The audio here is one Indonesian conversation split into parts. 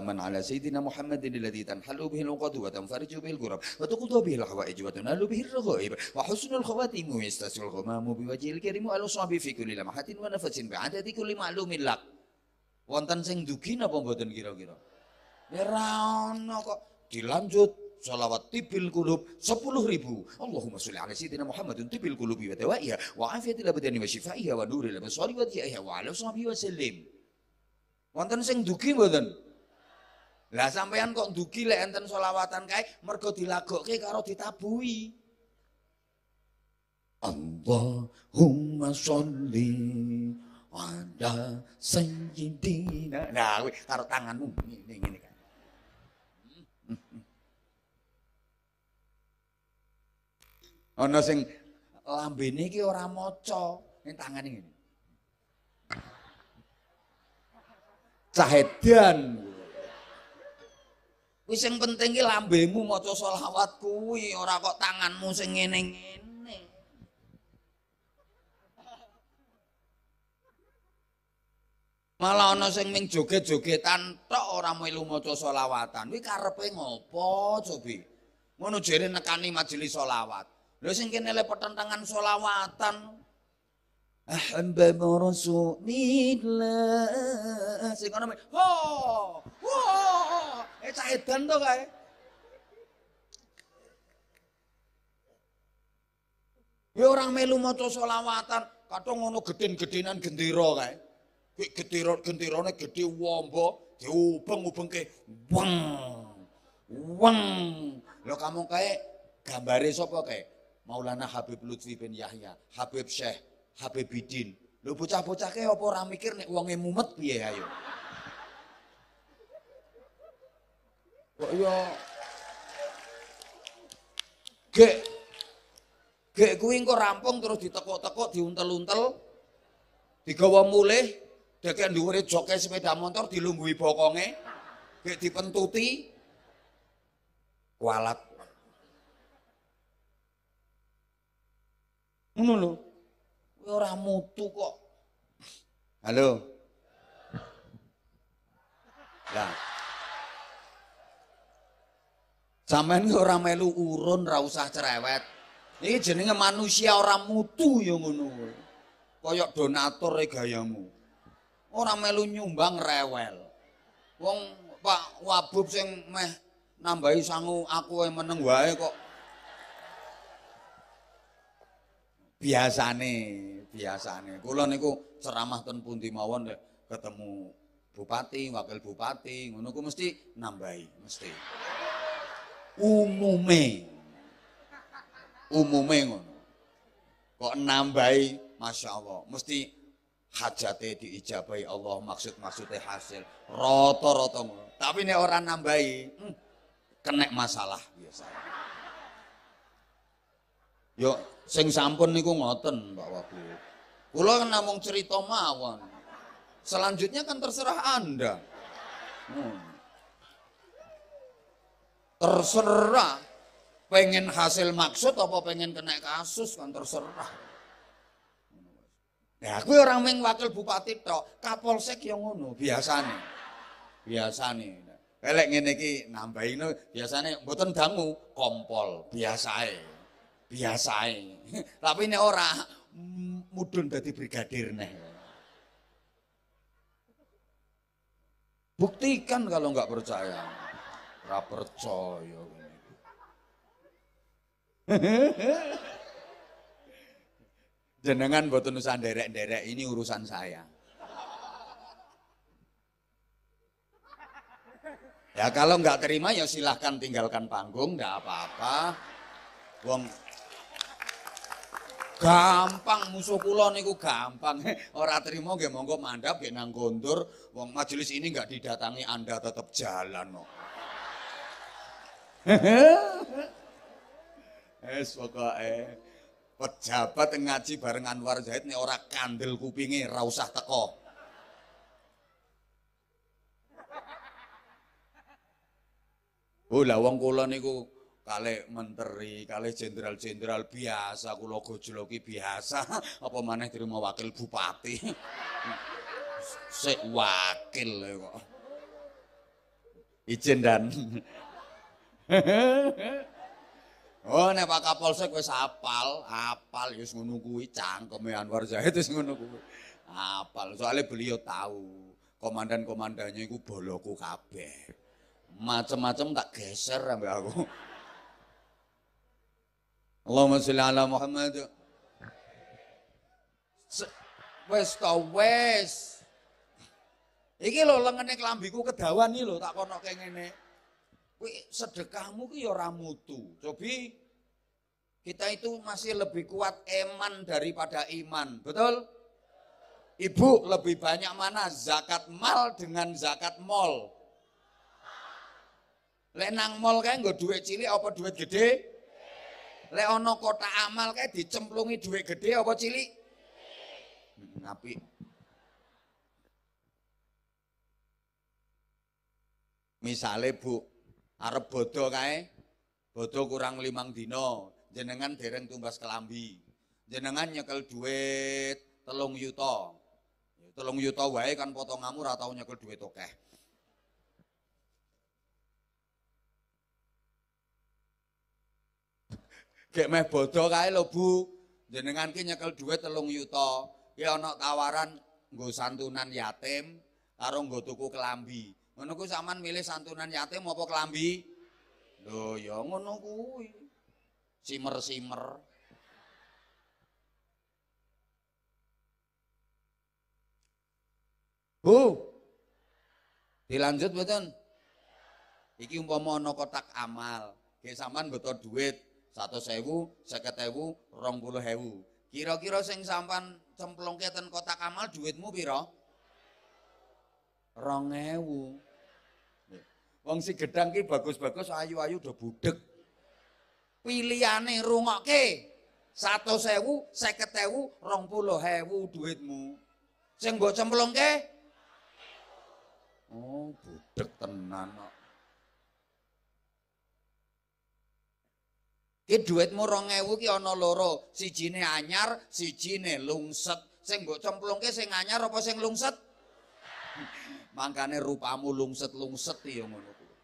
salaman ala sayyidina Muhammadin alladhi tanhalu bihi al-uqad wa tanfariju bihi al-ghurab wa tuqdu bihi al-hawaij wa tunalu bihi al-raghaib wa husnul khawatim wa yastasul ghamam bi wajhil karim wa al-sahbi fi kulli lamhatin wa nafasin bi adadi kulli ma'lumin lak wonten sing dugi napa mboten kira-kira ya ra kok dilanjut salawat tibil kulub sepuluh ribu. Allahumma sholli ala sayyidina Muhammadin tibil kulubi wa dawaiha wa afiyatil abdani wa shifaiha wa nuril absari wa diyaha wa ala sahbihi wa sallim. Wonten sing dugi mboten? Lah sampean kok duki lek enten solawatan kae mergo dilagokke karo ditabui. Allahumma sholli ada sayyidina. Nah, kuwi karo tanganmu ngene ngene kan. Ana sing lambene iki ora maca, ning tangan ngene. Cahedan. Wis sing penting ki lambemu maca selawat kuwi ora kok tanganmu sing ngene-ngene. Malah ana sing ming joget-jogetan tok ora melu maca selawatan. Kuwi karepe ngopo, Cobi? Ngono jere nekani majelis selawat. Lho sing kene le pertentangan selawatan أحبب rasulillah الله sing ono ho ho eh cah edan to kae Ya orang melu maca selawatan, kadang ngono gedhen-gedhenan gendera kae. Kuwi gendera genderane gedhe wombo, diubeng ke weng. Weng. Lho kamu kae gambare sapa kae? Maulana Habib Lutfi bin Yahya, Habib Syekh HP Bidin. Lho bocah-bocah ke apa ora mikir nek wonge mumet piye ayo. Kok ya gek gek kuwi engko rampung terus ditekuk-tekuk diuntel-untel digawa mulih dek dhuwure joke sepeda motor dilungguhi bokonge gek dipentuti kualat ngono lho Orang mutu kok. Halo. Lah. Sampeyan ora melu urun, ora usah cerewet. Ini jenenge manusia ora mutu ya ngono Koyok Kayak donatur e gayamu. Ora melu nyumbang rewel. Wong Pak Wabub sing meh nambahi sangu aku e meneng wae kok. Biasane biasane. Kula niku ceramah ten pundi mawon ketemu bupati, wakil bupati, ngono ku mesti nambahi, mesti. Umume. Umume ngono. Kok nambahi Masya Allah, mesti hajate diijabai Allah maksud-maksudnya hasil roto-roto tapi ini orang nambahi hmm, kena masalah biasanya Yo, sing sampun niku ngoten Pak Wabu. Kula namung cerita mawon. Selanjutnya kan terserah Anda. Hmm. Terserah pengen hasil maksud apa pengen kena kasus kan terserah. Ya aku orang ming wakil bupati tok, kapolsek yang ngono biasane. Biasane. Elek ngene iki nambahin biasane mboten dangu kompol biasae biasa Tapi ini orang mudun dadi brigadir nih, Buktikan kalau nggak percaya. Ora percaya. Jenengan boten usah derek-derek ini urusan saya. Ya kalau nggak terima ya silahkan tinggalkan panggung, nggak apa-apa. Wong Gampang musuh kula niku gampang. Ora terima nggih monggo mandap nggih nang kondur. Wong majelis ini nggak didatangi Anda tetap jalan kok. Es pokoke pejabat ngaji bareng Anwar Zahid nih ora kandel kupinge ra usah teko. Oh lah wong kula niku kale menteri, kale jenderal-jenderal biasa, kulo gojloki biasa, apa mana terima wakil bupati. Sik wakil kok. izin dan. oh nek Pak Kapolsek wes apal, apal yus ya ngono kuwi cangkeme ya Anwar Zahid wis ngono kuwi. Apal, soalnya beliau tahu komandan-komandannya itu boloku kabeh. Macem-macem tak geser ambek aku. Allahumma sholli ala Muhammad. Wes to wes. Iki lho lengene klambiku kedawan iki lho tak kono ngene. Kuwi sedekahmu ki ya ora mutu. Cobi kita itu masih lebih kuat iman daripada iman. Betul? Ibu lebih banyak mana zakat mal dengan zakat mol. Lenang mall kan gue duit cilik apa duit gede? lek kota amal kayak dicemplungi duit gede apa cilik? Ngapi. Misalnya Misale Bu, arep bodoh kayak bodoh kurang limang dino, jenengan dereng tumbas kelambi. Jenengan nyekel duit telung yuto, Telung yuto wae kan potong amur atau nyekel duit tokeh. Gak meh bodoh kae lo Bu. Jenengan ki nyekel dhuwit yuto, yuta. Ki tawaran nggo santunan yatim karo nggo tuku kelambi. Ngono ku sampean milih santunan yatim apa kelambi? Lho ya ngono kuwi. Simer-simer. Bu. Dilanjut betul, Iki umpama ana kotak amal, ge sampean beto dhuwit, satu sewu, seket ewu, rong puluh hewu. Kira-kira sing sampan cemplung keten kota Kamal, duitmu piro? Rong hewu. Wong si gedang ki bagus-bagus ayu-ayu udah budek. Pilihane rungokke. Satu sewu, seket ewu, rong puluh hewu duitmu. Sing mbok cemplong ke? Oh, budek tenan kok. I duetmu 2000 ki ana loro, sijine anyar, sijine lungset. Sing mbok cemplungke sing anyar apa sing lungset? Mangkane rupamu lungset-lungset ya ngono kuwi.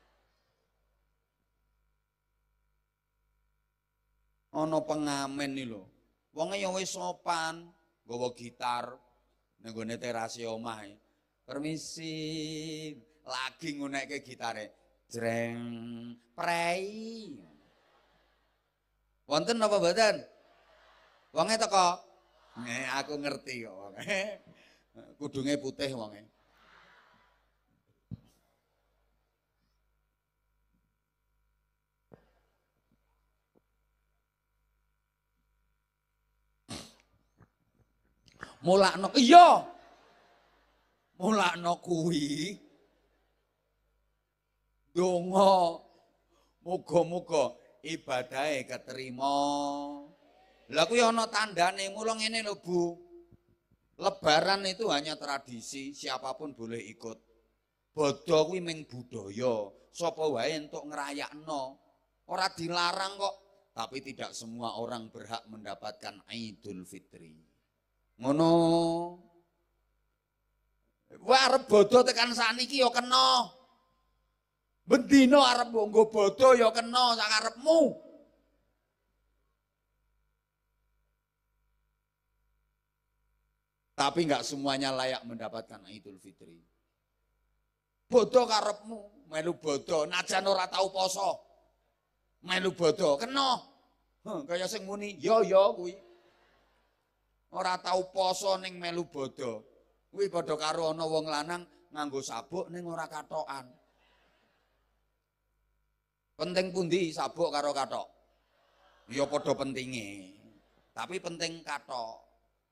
Ana pengamen iki lho. Wonge ya wis sopan, nggawa gitar ning gone terasi omah. E. Permisi, lagi ngunekke gitare. Jreng, prei. Wonten apa mboten? Wonge teko. Nggih, aku ngerti kok wonge. Kudunge putih wonge. Mulakno iya. Mulakno kuwi. Donga. Muga-muga ibadahe keterima. Lah kuwi ana tandane mula ngene lho Bu. Lebaran itu hanya tradisi, siapapun boleh ikut. Bodho kuwi ming budaya, sapa wae entuk ngrayakno. Ora dilarang kok, tapi tidak semua orang berhak mendapatkan Idul Fitri. Ngono. Wah, arep bodho tekan saniki ya kena. Bendino arep foto, yo ya kena sakarepmu. Tapi nggak semuanya layak mendapatkan Idul Fitri. Bodoh karepmu, melu bodoh, najan ora tau poso. Melu bodoh, kena. Huh, kaya sing muni, yo yo kuwi. Ora tau poso neng melu bodoh. Kuwi padha karo ana wong lanang nganggo sabuk ning ora katoan. Penting pundi sabuk karo katok? Ya padha pentinge. Tapi penting kato,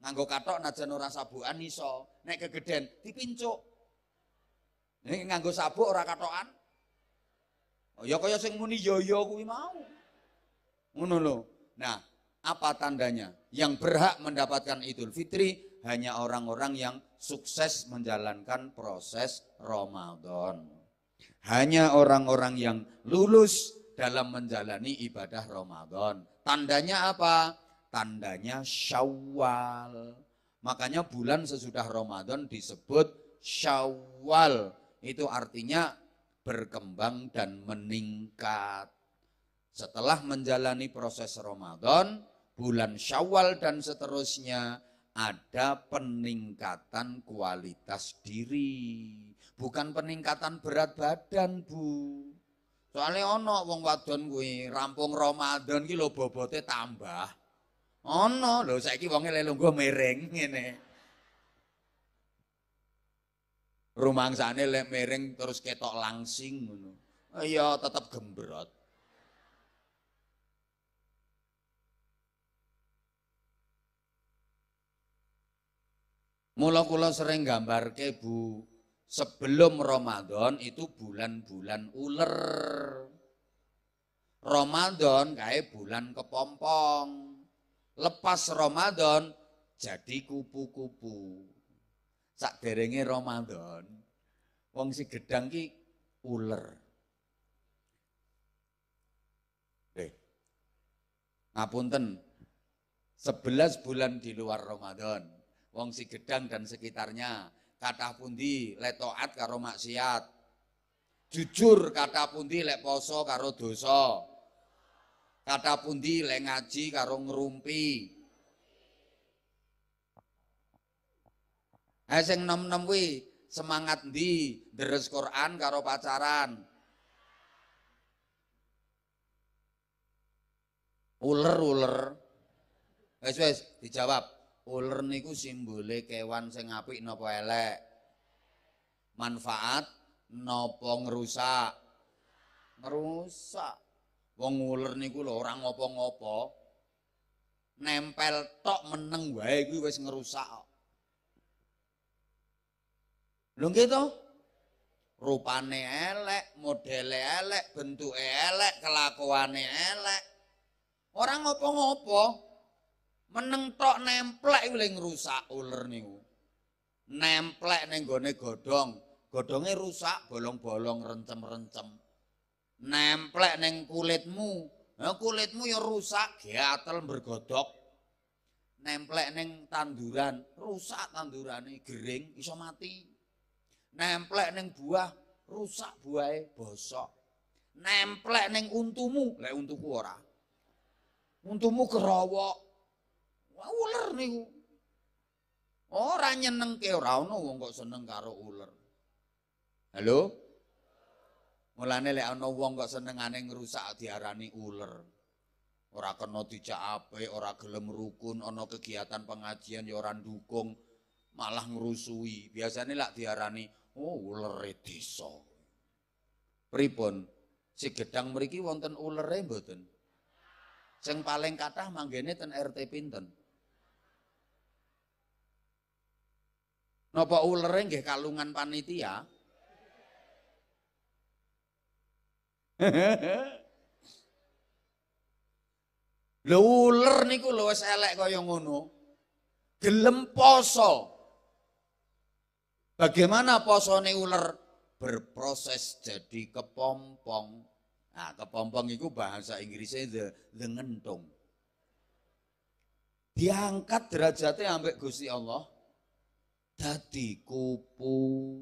Nganggo kato najan ora sabukan iso, nek kegeden dipincuk. Nek nganggo sabuk ora katokan. Oh, ya kaya sing muni yo-yo kuwi mau. Ngono lho. Nah, apa tandanya? Yang berhak mendapatkan Idul Fitri hanya orang-orang yang sukses menjalankan proses Ramadan. Hanya orang-orang yang lulus dalam menjalani ibadah Ramadan. Tandanya apa? Tandanya syawal. Makanya bulan sesudah Ramadan disebut syawal. Itu artinya berkembang dan meningkat. Setelah menjalani proses Ramadan, bulan syawal dan seterusnya, ada peningkatan kualitas diri bukan peningkatan berat badan, Bu. Soalnya ono wong wadon gue, rampung Ramadan ki lho bobote tambah. Ono lho saiki gue mereng miring Rumah Rumangsane lek mereng terus ketok langsing ngono. Iya tetep gembrot. Mula kula sering gambar ke Bu sebelum Ramadan itu bulan-bulan ular. Ramadan kayak bulan kepompong. Lepas Ramadan jadi kupu-kupu. Sak derenge Ramadan wong si gedang ki ular. Eh. Ngapunten. sebelas bulan di luar Ramadan. Wong si gedang dan sekitarnya Kata pundi lek taat karo maksiat. Jujur kata pundi lek poso karo dosa. kata pundi lek ngaji karo ngrumpi. Ha nom-nom kuwi semangat ndi deres Quran karo pacaran. Uler-uler. Wes wes dijawab. Ular niku simbole kewan sing apik napa elek. Manfaat napa ngerusak? Ngerusak. Wong ular niku lho ora ngopo-ngopo. Nempel tok meneng wae kuwi wis ngerusak. Lho gitu? Rupane elek, modele elek, bentuke elek, kelakuane elek. Ora ngopo-ngopo. meneng tok nemplek iku rusak uler niku. Nemplek ning gone godhong, godhonge rusak bolong-bolong rencem-rencem. Nemplek ning kulitmu, kulitmu ya rusak gatel bergodok. Nemplek ning tanduran, rusak tandurane gering iso mati. Nemplek ning buah, rusak buahe bosok. Nemplek ning untumu, lek untuku ora. Untumu kerowok. ular niku. Ora nyenengke ora ono wong kok seneng karo ular. Halo? Mulane lek ana wong kok senengane tiarani diarani uler. Ora kena dijak apik, ora gelem rukun, ana kegiatan pengajian ya ora ndukung, malah ngerusui. Biasanya lak diarani oh ular e desa. Pripun? Si gedang mriki wonten ulere mboten? Sing paling kathah manggene ten RT pinten? Napa ulere nggih kalungan panitia? Lho uler niku lho wis elek kaya ngono. Gelem poso. Bagaimana posone uler? Berproses jadi kepompong. Nah, kepompong itu bahasa Inggrisnya the, the ngentung. Diangkat derajatnya sampai Gusti Allah dadi kupu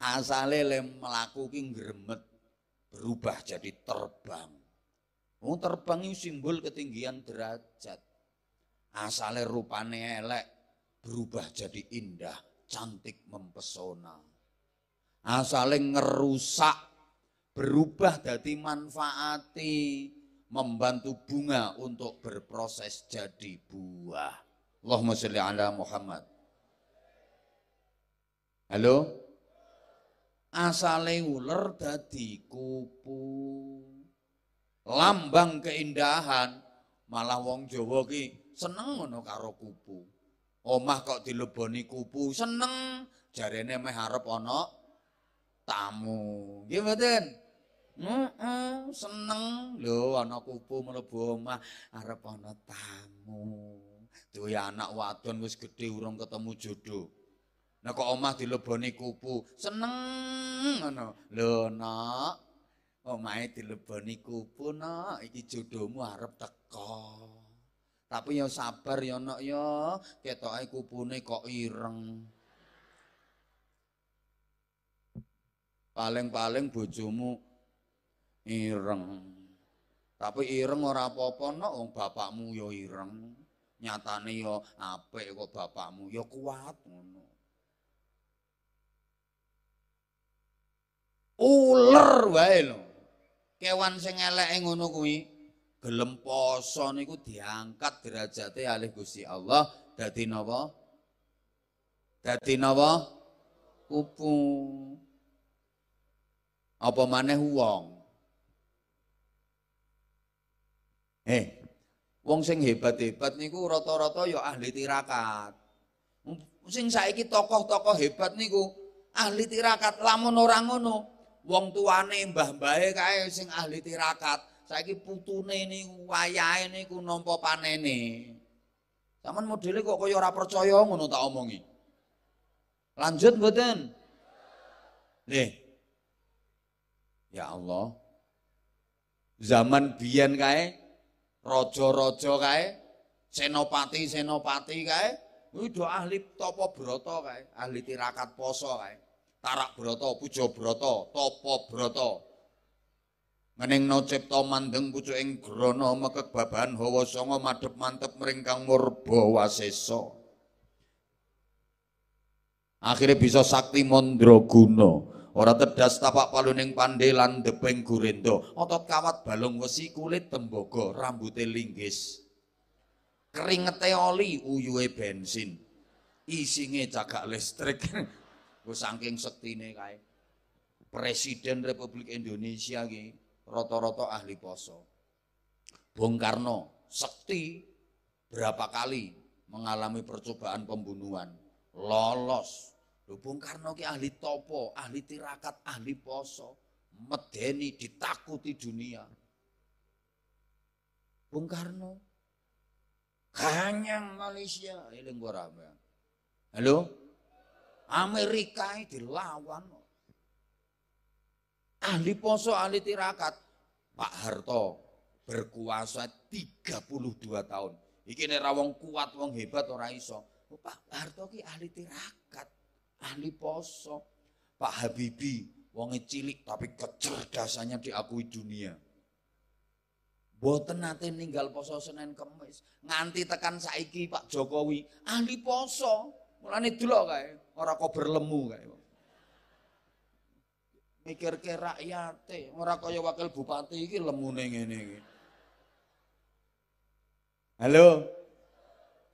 asale le mlaku ki ngremet berubah jadi terbang oh, terbang itu simbol ketinggian derajat asale rupane elek berubah jadi indah cantik mempesona asale ngerusak berubah jadi manfaati membantu bunga untuk berproses jadi buah Allahumma sholli ala Muhammad Halo? Asale ular dadi kupu. Lambang keindahan malah wong Jawa ki seneng ngono karo kupu. Omah kok dileboni kupu, seneng jarene meh arep ana tamu. Nggih mboten? Heeh, mm -mm, seneng lho ana kupu mlebu omah arep ana tamu. Duwe anak wadon wis gedhe urung ketemu jodoh. Lah kok omah dileboni kupu, seneng ngono. Lho, Nak, omahe dileboni kupu, Nak. Iki jodohmu harap teko. Tapi ya sabar ya, Nak ya. Ketoke kupune kok ireng. Paling-paling bojomu ireng. Tapi ireng ora apa-apa, Nak, wong bapakmu ya ireng. Nyatane ya apik kok bapakmu ya kuat ngono. uler wae lho. Kewan sing eleke ngono kuwi gelem poso niku diangkat derajate alih Gusti Allah dadi napa? Dadi napa? Kupu. Apa maneh wong? Eh, wong sing hebat-hebat niku rata-rata ya ahli tirakat. Sing saiki tokoh-tokoh hebat niku ahli tirakat lamun orang ngono wong tuane mbah-mbahe kae sing ahli tirakat. Saiki putune niku wayahe niku nampa panene. Sampeyan modele kok kaya ora percaya ngono tak omongi. Lanjut mboten? Nih. Ya Allah. Zaman biyen kae raja-raja kae, senopati-senopati kae, kuwi do ahli topo broto kae, ahli tirakat poso kae. Tarak Broto, Pujo Broto, Topo Broto. Mening no cipta mandeng pucuking grana mekek babahan hawa songo, madep mantep mringkang murbo wasesa. Akhirnya bisa sakti mandraguna. ora tedas tapak paluning pandelan, lan gurendo, otot kawat balung wesi kulit tembogo, rambute linggis keringete oli uyuhe bensin isinge cagak listrik Gue saking nih kayak Presiden Republik Indonesia ini, Roto-Roto ahli poso. Bung Karno sekti berapa kali mengalami percobaan pembunuhan, lolos. Loh, Bung Karno ki ahli topo, ahli tirakat, ahli poso, medeni ditakuti dunia. Bung Karno kanyang Malaysia eh, halo ora Halo? Amerika dilawan. Ahli poso, ahli tirakat. Pak Harto berkuasa 32 tahun. Iki nek wong kuat, wong hebat orang iso. Oh, Pak Harto ki ahli tirakat, ahli poso. Pak Habibie wong cilik tapi kecerdasannya diakui dunia. Boten nate ninggal poso Senin Kemis, nganti tekan saiki Pak Jokowi ahli poso. Mulane dulu kayaknya. Orang kau berlemu kae. rakyat. rakyate, ora kaya wakil bupati iki lemu neng ini. Halo.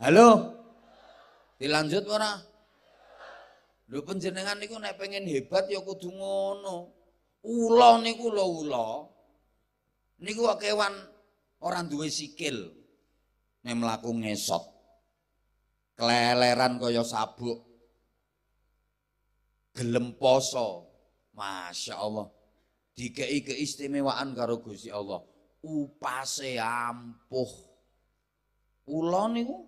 Halo. Dilanjut ora? lu penjenengan niku nek pengen hebat ya kudu ngono. Ula niku lho ula. Niku kewan orang duwe sikil. Nek mlaku ngesot. Keleleran kaya sabuk gelem poso. Masya Allah. Dikei keistimewaan karo Gusti Allah. Upase ampuh. Kula niku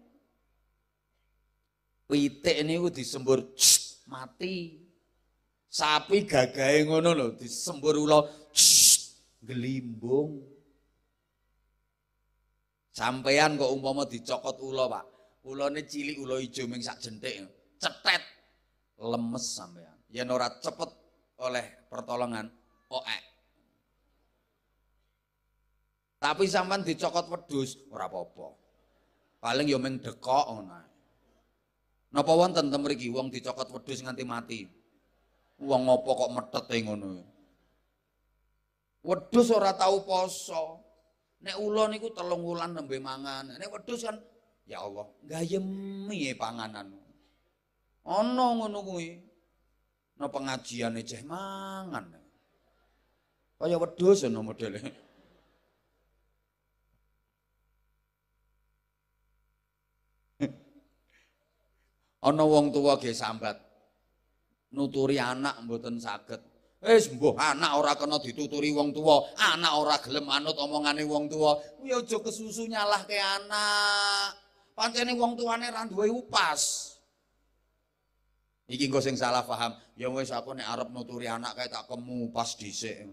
pitik niku disembur sembur, mati. Sapi gagahe ngono lho disembur ula gelimbung. Sampean kok umpama dicokot ula, Pak. Ulane cilik ula ijo ming sak jentik. Cetet lemes sampean yen ora cepet oleh pertolongan oek. Tapi sampean dicokot wedhus ora apa-apa. Paling ya ming dekok ngono. Napa wonten ten mriki wong dicokot wedhus nganti mati? Wong ngopo kok metete ngono? Wedhus ora tau poso. Nek ula niku telung wulan nembe mangan. Nek wedhus kan ya Allah, gayemi e panganan. Ana ngono kuwi. No pengajian ceh mangan. Kaya wedhus no modele. Ana wong tua ge sambat. Nuturi anak mboten saged. Wis eh, mbuh anak ora kena dituturi wong tua, anak ora gelem anut omongane wong tua. Kuwi aja kesusu nyalahke anak. Pancene wong tuane ra duwe upas. Iki engko sing salah paham. Ya wis aku nek arep nuturi anak kae tak kemu pas dhisik.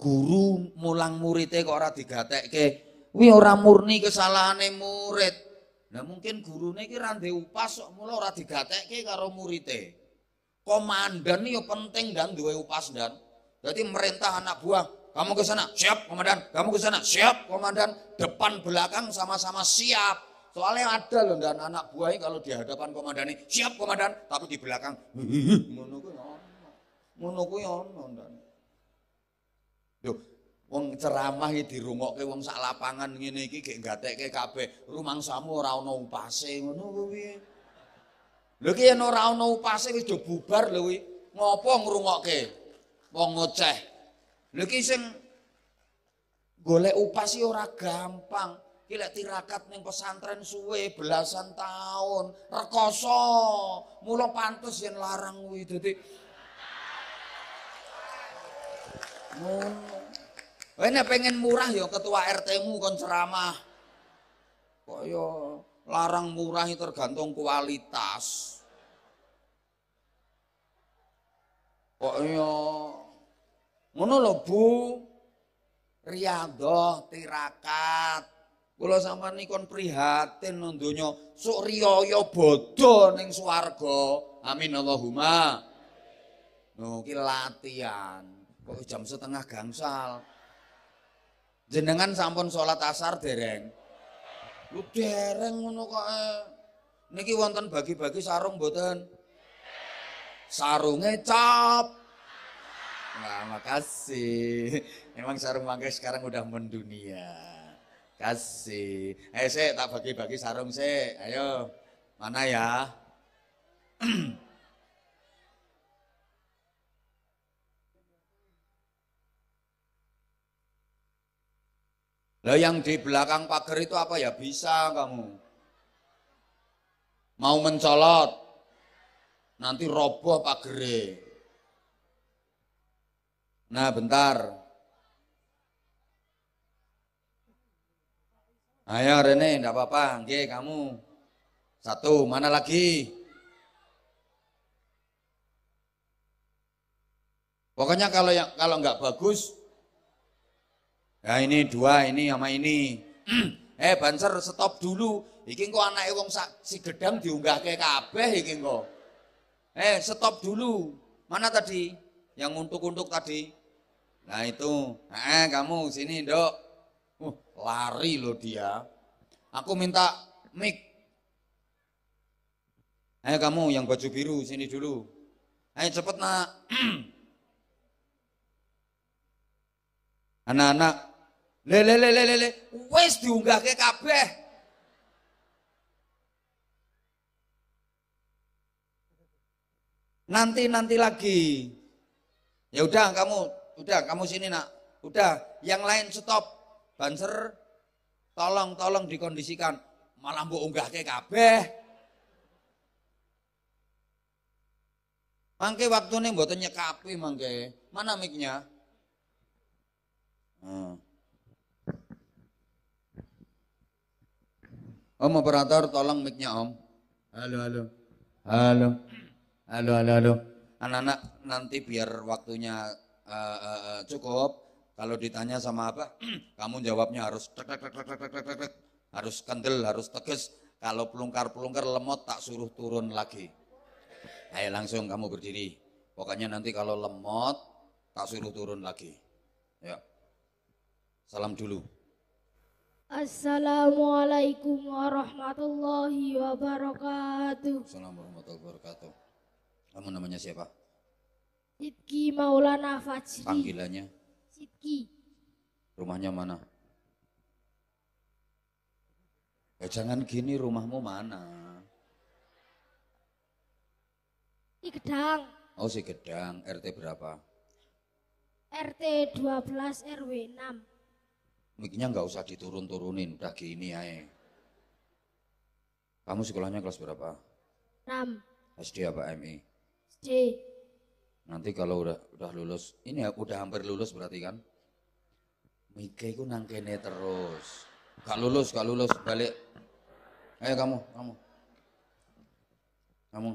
Guru mulang muridnya kok ora digatekke. wih orang murni kesalahan kesalahane murid. Nah mungkin gurune iki ra upas kok mula ora digatekke karo muridnya. Komandan nih ya yo penting dan dua upas dan. Jadi merintah anak buah, kamu ke sana, siap komandan, kamu ke sana, siap komandan, depan belakang sama-sama siap. Soalnya ada loh dan anak buahnya kalau di hadapan komandan ini, siap komandan, tapi di belakang ngono kuwi ya ono. Ngono kuwi ya ono ndan. Yo, wong ceramah rumah dirungokke wong sak lapangan ngene iki gek gatekke kabeh. Rumangsamu ora ana upase ngono kuwi. lagi yang yen ora ana upase wis do bubar lewi ngopong rumah ngrungokke? Wong ngoceh. lagi ki sing golek upasi ora gampang. Kilek tirakat neng pesantren suwe belasan tahun, rekoso. mulo pantas yang larang wih jadi Oh. pengen murah ya ketua RT-mu kon ceramah. Ya larang murah itu tergantung kualitas. Kaya ngono lho Bu. Riyadhah tirakat Kula sampean kon prihatin nang donya sok riyaya bodho ning swarga. Amin Allahumma. No, ki latihan. Kok jam setengah gangsal. Jenengan sampun sholat asar dereng. Lu dereng ngono kok. Eh. Niki wonten bagi-bagi sarung mboten? Sarungnya cap. Nah, makasih. emang sarung mangga sekarang udah mendunia kasih. Eh, Ayo sik tak bagi-bagi sarung sih. Ayo. Mana ya? Lah yang di belakang pagar itu apa ya bisa kamu? Mau mencolot. Nanti roboh pagar Nah, bentar. Ayo Rene, enggak apa-apa, Oke, kamu. Satu, mana lagi? Pokoknya kalau yang kalau nggak bagus, ya ini dua, ini sama ini. eh Banser stop dulu. Iki kok anak wong si gedang ke kabeh iki kok. Eh stop dulu. Mana tadi? Yang untuk-untuk tadi? Nah itu, nah, eh kamu sini dok. Uh, lari loh dia. Aku minta mic. Ayo kamu yang baju biru sini dulu. Ayo cepet nak. Anak-anak. Lele lele lele. Wes diunggah ke kabeh. Nanti nanti lagi. Ya udah kamu, udah kamu sini nak. Udah, yang lain stop banser tolong-tolong dikondisikan malam bu unggah ke kabeh. Mangke waktu nih mboten nyekapi mangke. Mana miknya? Hmm. Om operator tolong miknya om. Halo halo. Halo. Halo halo halo. Anak-anak nanti biar waktunya uh, uh, cukup kalau ditanya sama apa, kamu jawabnya harus harus kendel, harus tegas. Kalau pelungkar-pelungkar lemot tak suruh turun lagi. Ayo langsung kamu berdiri. Pokoknya nanti kalau lemot tak suruh turun lagi. Ya. Salam dulu. Assalamualaikum warahmatullahi wabarakatuh. Assalamualaikum warahmatullahi wabarakatuh. Kamu namanya siapa? Itki Maulana Fajri. Panggilannya? Sidki. Rumahnya mana? Ya jangan gini rumahmu mana? Si Gedang. Oh si Gedang, RT berapa? RT 12 RW 6. Miknya nggak usah diturun-turunin, udah gini ya. Kamu sekolahnya kelas berapa? 6. SD apa MI? SD. Nanti kalau udah udah lulus, ini ya udah hampir lulus berarti kan? Mike itu nangkene terus. Gak lulus, gak lulus, balik. Ayo kamu, kamu. Kamu.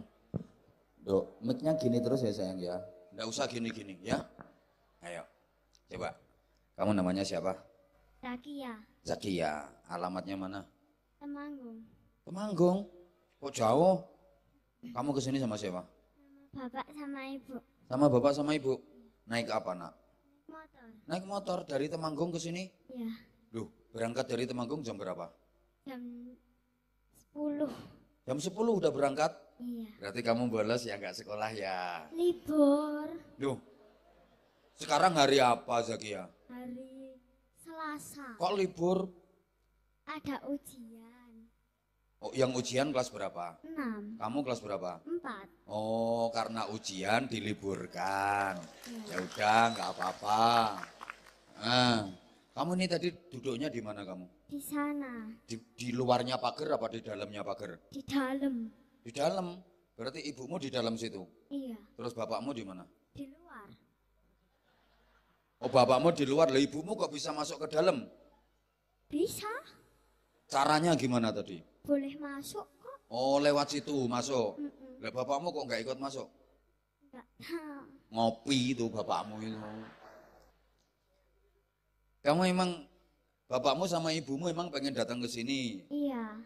Duh, mic gini terus ya sayang ya. Gak usah gini-gini ya. Ayo, coba. Kamu namanya siapa? Zakia. Zakia, alamatnya mana? Temanggung. Temanggung? Kok jauh? Kamu kesini sama siapa? Bapak sama ibu. Sama bapak sama ibu? Naik apa nak? Motor. Naik motor dari Temanggung ke sini? Iya. Duh, berangkat dari Temanggung jam berapa? Jam 10. Jam 10 udah berangkat? Iya. Berarti kamu bolos ya nggak sekolah ya? Libur. Duh, sekarang hari apa Zakia? Hari Selasa. Kok libur? Ada ujian. Oh, yang ujian kelas berapa? 6. Kamu kelas berapa? Empat. Oh, karena ujian diliburkan. Iya. Ya udah, nggak apa-apa. Nah, kamu ini tadi duduknya di mana kamu? Di sana. Di, di luarnya pagar apa di dalamnya pagar? Di dalam. Di dalam. Berarti ibumu di dalam situ? Iya. Terus bapakmu di mana? Di luar. Oh, bapakmu di luar. Lah ibumu kok bisa masuk ke dalam? Bisa. Caranya gimana tadi? Boleh masuk kok. Oh, lewat situ masuk. Mm -mm. Lah bapakmu kok nggak ikut masuk? Enggak. Ngopi itu bapakmu itu. Kamu emang bapakmu sama ibumu emang pengen datang ke sini? Iya.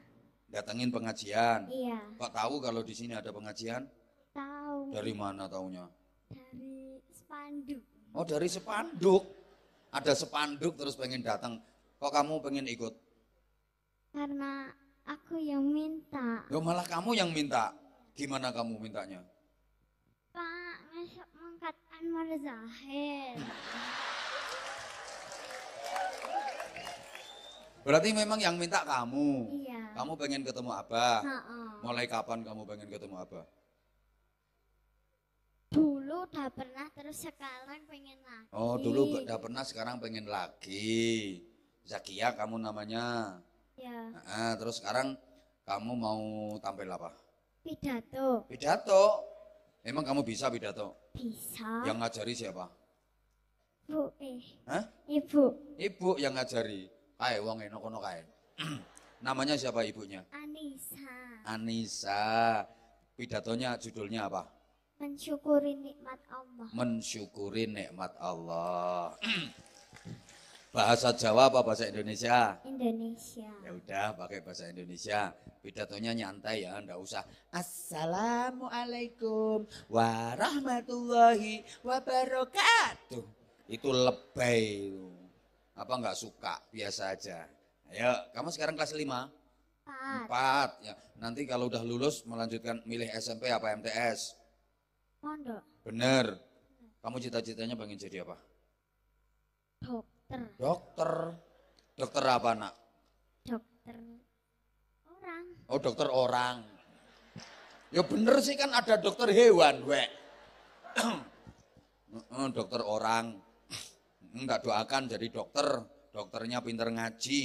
Datangin pengajian. Iya. Pak tahu kalau di sini ada pengajian? Tahu. Dari mana taunya? Dari spanduk. Oh, dari spanduk. Ada spanduk terus pengen datang. Kok kamu pengen ikut? Karena aku yang minta. Ya malah kamu yang minta. Gimana kamu mintanya? Pak, besok mangkat Anwar Zahir. Berarti memang yang minta kamu. Iya. Kamu pengen ketemu apa? Ha -ha. Mulai kapan kamu pengen ketemu apa? Dulu udah pernah terus sekarang pengen lagi. Oh, dulu udah pernah sekarang pengen lagi. Zakia kamu namanya. Ya. Nah, terus sekarang kamu mau tampil apa? Pidato. Pidato. Emang kamu bisa pidato? Bisa. Yang ngajari siapa? Bu. Eh. Hah? Ibu. Ibu yang ngajari. Kae wong enokono kae. Namanya siapa ibunya? Anisa. Anisa. Pidatonya judulnya apa? Mensyukuri nikmat Allah. Mensyukuri nikmat Allah. Bahasa Jawa apa bahasa Indonesia? Indonesia. Ya udah pakai bahasa Indonesia. Pidatonya nyantai ya, ndak usah. Assalamualaikum warahmatullahi wabarakatuh. Itu lebay Apa enggak suka? Biasa aja. Ayo, kamu sekarang kelas 5? 4. 4. Ya. Nanti kalau udah lulus melanjutkan milih SMP apa MTS? Pondok. Bener. Kamu cita-citanya pengen jadi apa? Dok dokter dokter dokter apa nak dokter orang oh dokter orang ya bener sih kan ada dokter hewan wek oh, dokter orang enggak doakan jadi dokter dokternya pinter ngaji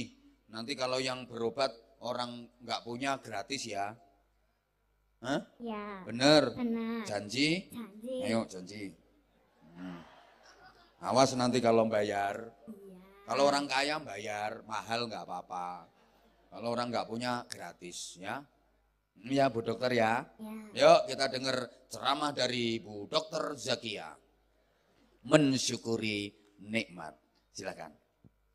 nanti kalau yang berobat orang enggak punya gratis ya Hah? Ya. Bener. Bener. Janji? Janji. Ayo janji. Hmm. Awas nanti kalau bayar. Iya. Kalau orang kaya bayar, mahal nggak apa-apa. Kalau orang nggak punya gratis ya. Ya Bu Dokter ya. ya. Yuk kita dengar ceramah dari Bu Dokter Zakia. Mensyukuri nikmat. Silakan.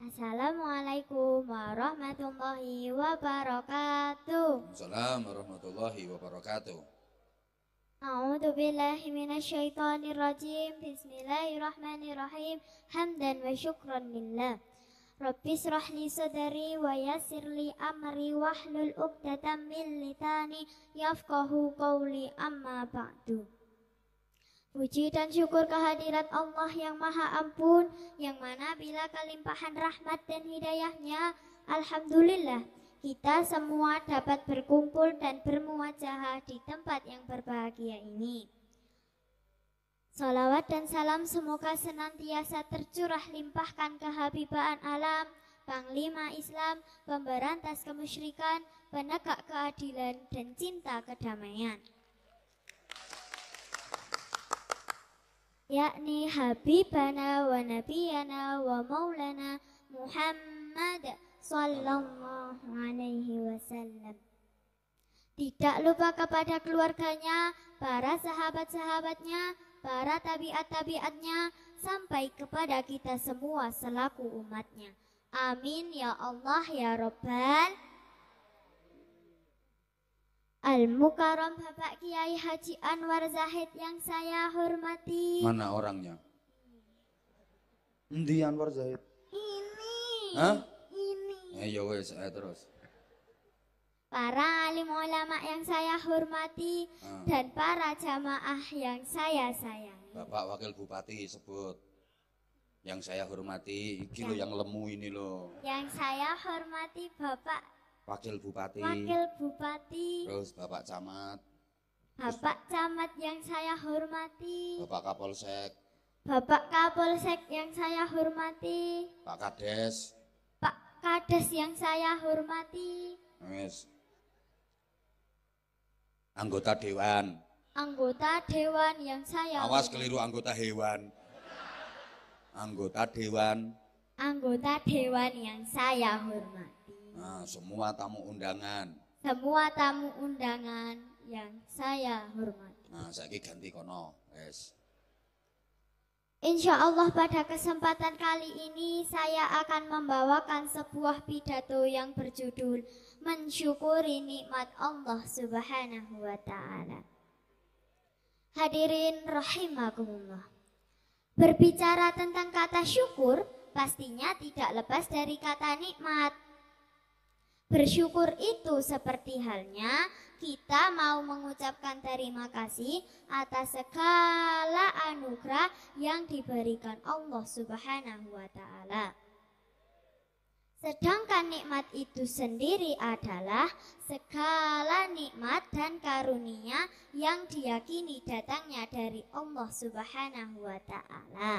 Assalamualaikum warahmatullahi wabarakatuh. Assalamualaikum warahmatullahi wabarakatuh. Mau tu bilah himina syaito di rajim pisnilai rahmani rahim hamdan wai shukron nila. Rapis rahni sodari waya sirli amri wahlul ubdeta milni tani yaf kahu kauli amma bantu. Wujitan syukur kehadirat Allah yang maha ampun yang mana bila kelimpahan rahmat dan hidayahnya alhamdulillah kita semua dapat berkumpul dan bermuajah di tempat yang berbahagia ini. Salawat dan salam semoga senantiasa tercurah limpahkan kehabibaan alam, Panglima Islam, pemberantas kemusyrikan, penegak keadilan, dan cinta kedamaian. Yakni Habibana wa Nabiyana wa Maulana Muhammad Sallallahu Alaihi Wasallam. Tidak lupa kepada keluarganya, para sahabat-sahabatnya, para tabiat-tabiatnya, sampai kepada kita semua selaku umatnya. Amin ya Allah ya Rabbal Al-Mukarram Bapak Kiai Haji Anwar Zahid yang saya hormati. Mana orangnya? Ndi Anwar Zahid. Ini. Hah? Ayo wes, ayo terus. Para alim ulama yang saya hormati ah. dan para jamaah yang saya sayangi. Bapak Wakil Bupati sebut. Yang saya hormati, iki lo yang lemu ini loh. Yang saya hormati Bapak Wakil Bupati. Wakil Bupati. Terus Bapak Camat. Bapak Camat yang saya hormati. Bapak Kapolsek. Bapak Kapolsek yang saya hormati. Pak Kades kades yang saya hormati. Yes. Anggota dewan. Anggota dewan yang saya Awas hormati. keliru anggota hewan. Anggota dewan. Anggota dewan yang saya hormati. Nah, semua tamu undangan. Semua tamu undangan yang saya hormati. Nah, saya ganti kono. Yes. Insya Allah pada kesempatan kali ini saya akan membawakan sebuah pidato yang berjudul Mensyukuri Nikmat Allah Subhanahu wa Ta'ala. Hadirin rahimakumullah. Berbicara tentang kata syukur pastinya tidak lepas dari kata nikmat. Bersyukur itu seperti halnya kita mau mengucapkan terima kasih atas segala anugerah yang diberikan Allah Subhanahu wa taala. Sedangkan nikmat itu sendiri adalah segala nikmat dan karunia yang diyakini datangnya dari Allah Subhanahu wa taala.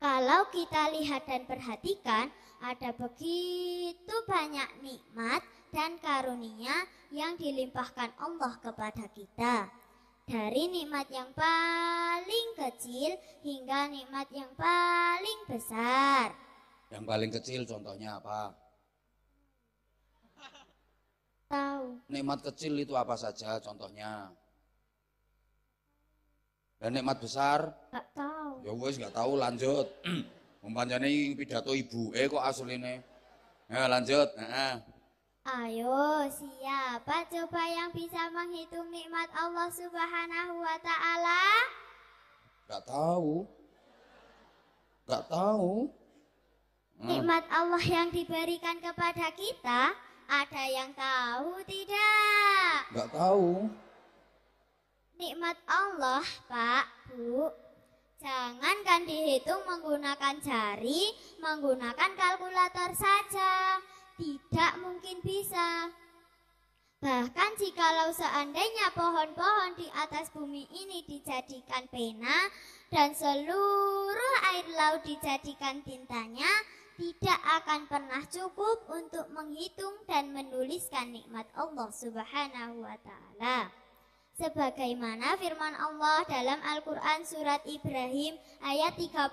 Kalau kita lihat dan perhatikan, ada begitu banyak nikmat dan karunia yang dilimpahkan Allah kepada kita. Dari nikmat yang paling kecil hingga nikmat yang paling besar. Yang paling kecil contohnya apa? Tahu. Nikmat kecil itu apa saja contohnya? Dan nikmat besar? Enggak tahu. Ya wes enggak tahu lanjut. Umpanjane pidato ibu, eh kok asline. Ya lanjut. Nah. Ayo, siapa coba yang bisa menghitung nikmat Allah Subhanahu wa taala? Gak tahu. Gak tahu. Hmm. Nikmat Allah yang diberikan kepada kita, ada yang tahu tidak? Gak tahu. Nikmat Allah, Pak, Bu. Jangankan dihitung menggunakan jari, menggunakan kalkulator saja tidak mungkin bisa. Bahkan jikalau seandainya pohon-pohon di atas bumi ini dijadikan pena dan seluruh air laut dijadikan tintanya, tidak akan pernah cukup untuk menghitung dan menuliskan nikmat Allah Subhanahu wa taala. Sebagaimana firman Allah dalam Al-Qur'an surat Ibrahim ayat 34.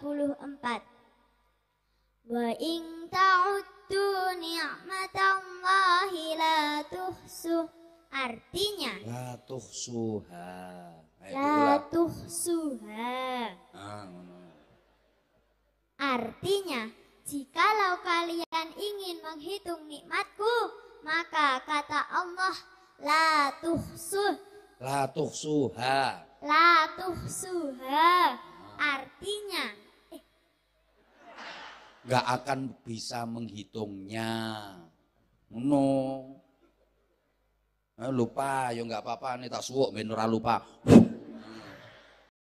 Wa in ta'ud nikmat Allah la tuhsu Artinya La tuhsuha eh, La tuhsuha ah, Artinya Jikalau kalian ingin menghitung nikmatku Maka kata Allah La tuhsu La tuhsuha La tuhsuha Artinya nggak akan bisa menghitungnya. No. Eh, lupa, ya nggak apa-apa, nih tak suwok bener lupa.